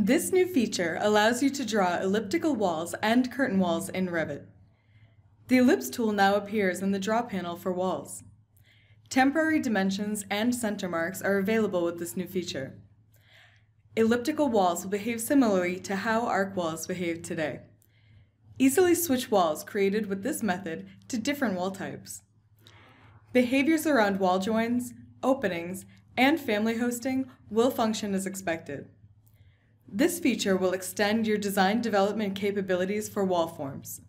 This new feature allows you to draw elliptical walls and curtain walls in Revit. The Ellipse tool now appears in the Draw panel for walls. Temporary dimensions and center marks are available with this new feature. Elliptical walls will behave similarly to how arc walls behave today. Easily switch walls created with this method to different wall types. Behaviors around wall joins, openings, and family hosting will function as expected. This feature will extend your design development capabilities for wall forms.